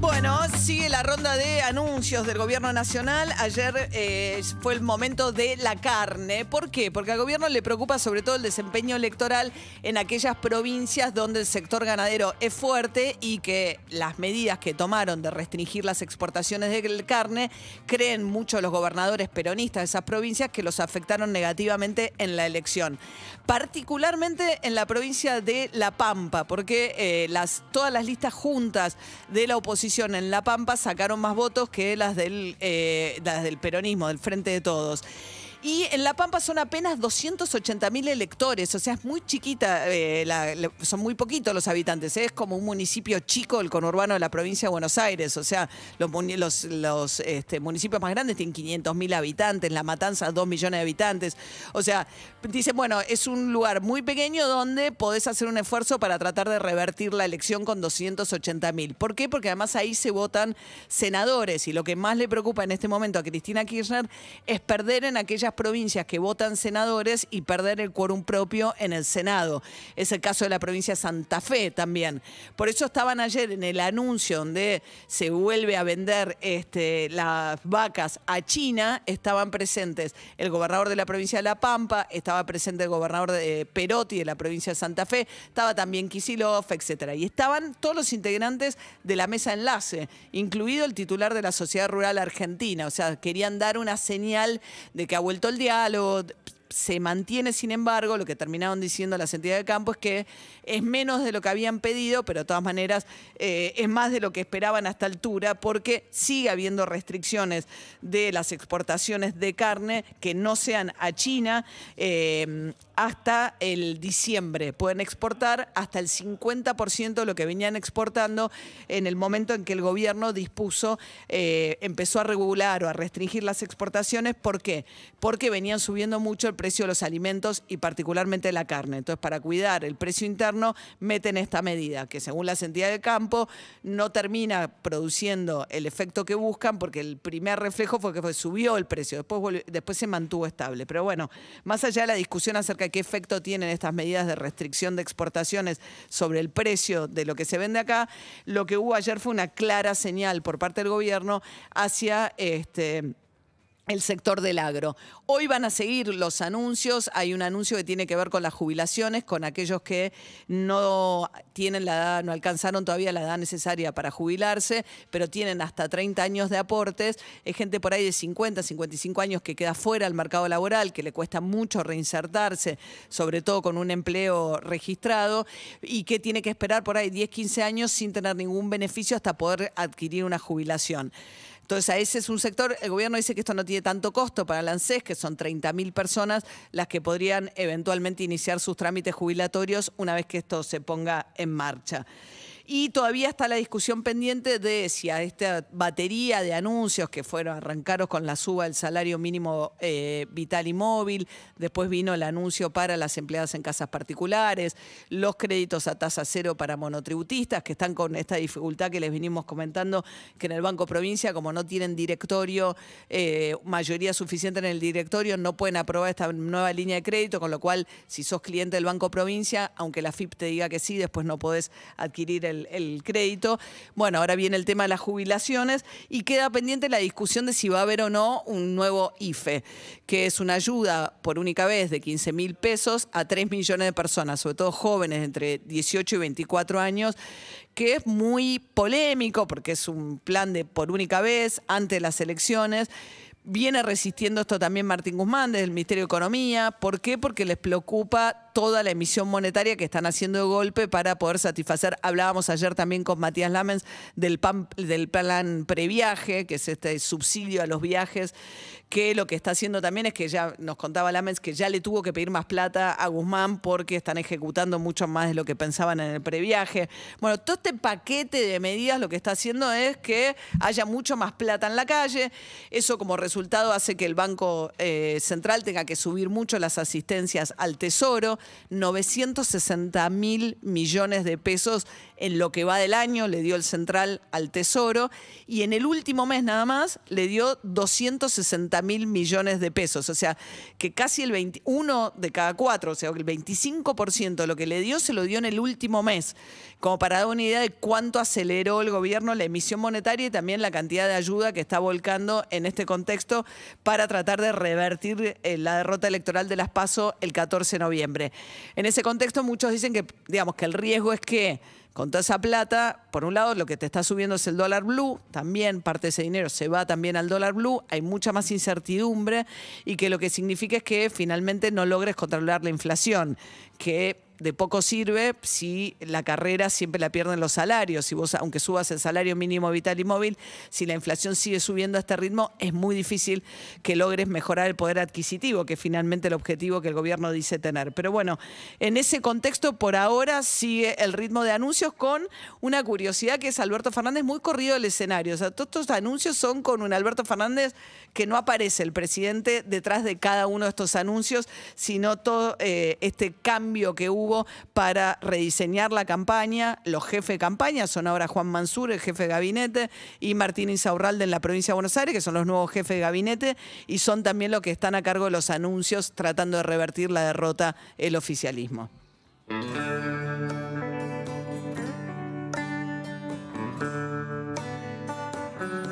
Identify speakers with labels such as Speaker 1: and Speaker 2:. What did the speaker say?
Speaker 1: Bueno, sigue la ronda de anuncios del Gobierno Nacional. Ayer eh, fue el momento de la carne. ¿Por qué? Porque al Gobierno le preocupa sobre todo el desempeño electoral en aquellas provincias donde el sector ganadero es fuerte y que las medidas que tomaron de restringir las exportaciones de carne creen mucho los gobernadores peronistas de esas provincias que los afectaron negativamente en la elección. Particularmente en la provincia de La Pampa, porque eh, todas las listas juntas de la oposición en La Pampa sacaron más votos que las del, eh, las del peronismo, del Frente de Todos. Y en La Pampa son apenas 280.000 electores, o sea, es muy chiquita, eh, son muy poquitos los habitantes, ¿eh? es como un municipio chico, el conurbano de la provincia de Buenos Aires, o sea, los, este, municipios más grandes tienen 500.000 habitantes, La Matanza 2 millones de habitantes, o sea, dicen, bueno, es un lugar muy pequeño donde podés hacer un esfuerzo para tratar de revertir la elección con 280.000. ¿Por qué? Porque además ahí se votan senadores y lo que más le preocupa en este momento a Cristina Kirchner es perder en aquellas provincias que votan senadores y perder el quórum propio en el Senado. Es el caso de la provincia de Santa Fe también. Por eso estaban ayer en el anuncio donde se vuelve a vender este, las vacas a China, estaban presentes el gobernador de la provincia de La Pampa, estaba presente el gobernador de Perotti de la provincia de Santa Fe, estaba también Kisilov, etcétera. Y estaban todos los integrantes de la mesa enlace, incluido el titular de la Sociedad Rural Argentina. O sea, querían dar una señal de que ha vuelto el diálogo. Se mantiene, sin embargo, lo que terminaron diciendo las entidades de campo es que es menos de lo que habían pedido, pero de todas maneras eh, es más de lo que esperaban hasta esta altura, porque sigue habiendo restricciones de las exportaciones de carne que no sean a China. Eh, hasta el diciembre. Pueden exportar hasta el 50% de lo que venían exportando en el momento en que el gobierno dispuso, eh, empezó a regular o a restringir las exportaciones. ¿Por qué? Porque venían subiendo mucho el precio de los alimentos y particularmente la carne. Entonces, para cuidar el precio interno, meten esta medida, que según las entidades de campo no termina produciendo el efecto que buscan, porque el primer reflejo fue que subió el precio, después, después se mantuvo estable. Pero bueno, más allá de la discusión acerca de qué efecto tienen estas medidas de restricción de exportaciones sobre el precio de lo que se vende acá, lo que hubo ayer fue una clara señal por parte del gobierno hacia este el sector del agro. Hoy van a seguir los anuncios, hay un anuncio que tiene que ver con las jubilaciones, con aquellos que no tienen la edad, no alcanzaron todavía la edad necesaria para jubilarse, pero tienen hasta 30 años de aportes. Hay gente por ahí de 50, 55 años que queda fuera del mercado laboral, que le cuesta mucho reinsertarse, sobre todo con un empleo registrado, y que tiene que esperar por ahí 10, 15 años sin tener ningún beneficio hasta poder adquirir una jubilación. Entonces, a ese es un sector, el gobierno dice que esto no tiene tanto costo para la ANSES, que son 30.000 personas las que podrían eventualmente iniciar sus trámites jubilatorios una vez que esto se ponga en marcha. Y todavía está la discusión pendiente de si a esta batería de anuncios que fueron arrancaros con la suba del salario mínimo eh, vital y móvil, después vino el anuncio para las empleadas en casas particulares, los créditos a tasa cero para monotributistas que están con esta dificultad que les venimos comentando, que en el Banco Provincia, como no tienen directorio, eh, mayoría suficiente en el directorio, no pueden aprobar esta nueva línea de crédito, con lo cual si sos cliente del Banco Provincia, aunque la FIP te diga que sí, después no podés adquirir el el, crédito. Bueno, ahora viene el tema de las jubilaciones y queda pendiente la discusión de si va a haber o no un nuevo IFE, que es una ayuda por única vez de 15 mil pesos a 3 millones de personas, sobre todo jóvenes entre 18 y 24 años, que es muy polémico porque es un plan de por única vez antes de las elecciones. Viene resistiendo esto también Martín Guzmán desde el Ministerio de Economía. ¿Por qué? Porque les preocupa toda la emisión monetaria que están haciendo de golpe para poder satisfacer. Hablábamos ayer también con Matías Lamens del, plan previaje, que es este subsidio a los viajes, que lo que está haciendo también es que ya nos contaba Lamens que ya le tuvo que pedir más plata a Guzmán porque están ejecutando mucho más de lo que pensaban en el previaje. Bueno, todo este paquete de medidas lo que está haciendo es que haya mucho más plata en la calle. Eso como resultado resultado hace que el Banco eh, Central tenga que subir mucho las asistencias al Tesoro, 960 mil millones de pesos en lo que va del año le dio el Central al Tesoro y en el último mes nada más le dio 260 mil millones de pesos, o sea que casi el 21 de cada cuatro, o sea el 25% de lo que le dio se lo dio en el último mes, como para dar una idea de cuánto aceleró el gobierno la emisión monetaria y también la cantidad de ayuda que está volcando en este contexto para tratar de revertir eh, la derrota electoral de las PASO el 14 de noviembre. En ese contexto muchos dicen que, digamos, que el riesgo es que con toda esa plata, por un lado lo que te está subiendo es el dólar blue, también parte de ese dinero se va también al dólar blue, hay mucha más incertidumbre y que lo que significa es que finalmente no logres controlar la inflación, que de poco sirve si la carrera siempre la pierden los salarios. Si vos, aunque subas el salario mínimo vital y móvil, si la inflación sigue subiendo a este ritmo, es muy difícil que logres mejorar el poder adquisitivo, que es finalmente el objetivo que el gobierno dice tener. Pero bueno, en ese contexto, por ahora sigue el ritmo de anuncios con una curiosidad que es Alberto Fernández muy corrido del escenario. O sea, todos estos anuncios son con un Alberto Fernández que no aparece el presidente detrás de cada uno de estos anuncios, sino todo eh, este cambio que hubo para rediseñar la campaña. Los jefes de campaña son ahora Juan Mansur, el jefe de gabinete, y Martín Insaurralde en la provincia de Buenos Aires, que son los nuevos jefes de gabinete, y son también los que están a cargo de los anuncios tratando de revertir la derrota el oficialismo.